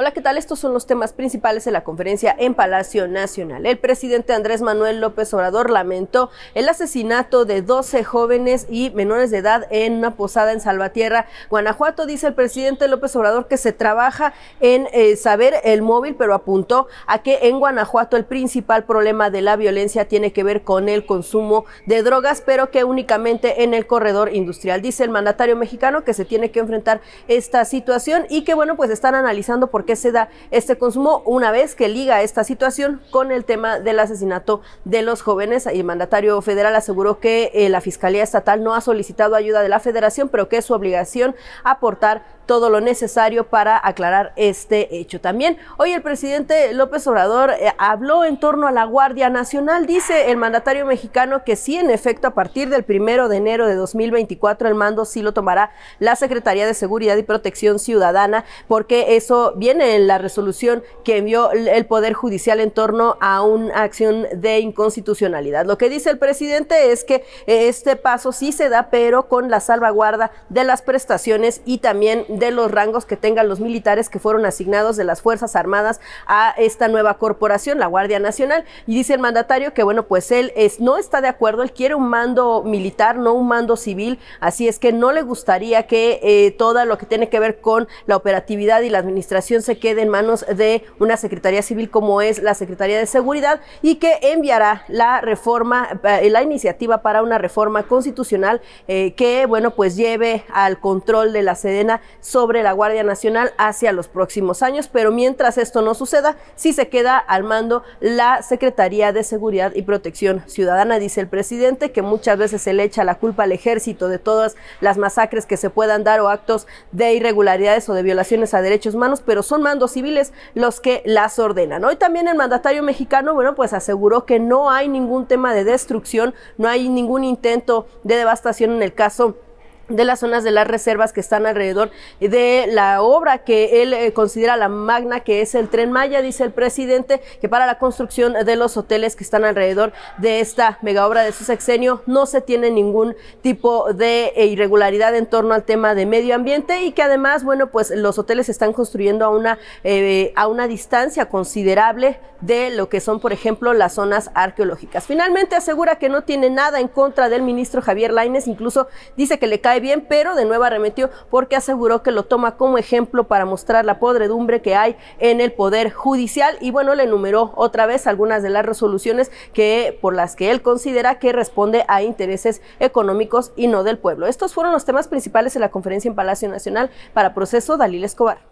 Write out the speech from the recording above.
Hola, ¿qué tal? Estos son los temas principales de la conferencia en Palacio Nacional. El presidente Andrés Manuel López Obrador lamentó el asesinato de 12 jóvenes y menores de edad en una posada en Salvatierra, Guanajuato. Dice el presidente López Obrador que se trabaja en eh, saber el móvil, pero apuntó a que en Guanajuato el principal problema de la violencia tiene que ver con el consumo de drogas, pero que únicamente en el corredor industrial. Dice el mandatario mexicano que se tiene que enfrentar esta situación y que, bueno, pues están analizando por qué se da este consumo una vez que liga esta situación con el tema del asesinato de los jóvenes. El mandatario federal aseguró que eh, la Fiscalía Estatal no ha solicitado ayuda de la federación, pero que es su obligación aportar todo lo necesario para aclarar este hecho. También hoy el presidente López Obrador eh, habló en torno a la Guardia Nacional. Dice el mandatario mexicano que sí, en efecto, a partir del primero de enero de 2024 el mando sí lo tomará la Secretaría de Seguridad y Protección Ciudadana, porque eso viene en la resolución que envió el Poder Judicial en torno a una acción de inconstitucionalidad. Lo que dice el presidente es que eh, este paso sí se da, pero con la salvaguarda de las prestaciones y también de los rangos que tengan los militares que fueron asignados de las Fuerzas Armadas a esta nueva corporación, la Guardia Nacional. Y dice el mandatario que, bueno, pues él no está de acuerdo, él quiere un mando militar, no un mando civil, así es que no le gustaría que eh, todo lo que tiene que ver con la operatividad y la administración se se quede en manos de una Secretaría Civil como es la Secretaría de Seguridad y que enviará la reforma, eh, la iniciativa para una reforma constitucional eh, que, bueno, pues lleve al control de la Sedena sobre la Guardia Nacional hacia los próximos años. Pero mientras esto no suceda, sí se queda al mando la Secretaría de Seguridad y Protección Ciudadana, dice el presidente, que muchas veces se le echa la culpa al ejército de todas las masacres que se puedan dar o actos de irregularidades o de violaciones a derechos humanos, pero son mandos civiles los que las ordenan. Hoy también el mandatario mexicano, bueno, pues aseguró que no hay ningún tema de destrucción, no hay ningún intento de devastación en el caso de las zonas de las reservas que están alrededor de la obra que él eh, considera la magna, que es el tren Maya, dice el presidente, que para la construcción de los hoteles que están alrededor de esta mega obra de su sexenio no se tiene ningún tipo de irregularidad en torno al tema de medio ambiente y que además, bueno, pues los hoteles se están construyendo a una, eh, a una distancia considerable de lo que son, por ejemplo, las zonas arqueológicas. Finalmente asegura que no tiene nada en contra del ministro Javier Laines, incluso dice que le cae bien, pero de nuevo arremetió porque aseguró que lo toma como ejemplo para mostrar la podredumbre que hay en el Poder Judicial y bueno, le enumeró otra vez algunas de las resoluciones que por las que él considera que responde a intereses económicos y no del pueblo. Estos fueron los temas principales en la conferencia en Palacio Nacional para proceso Dalil Escobar.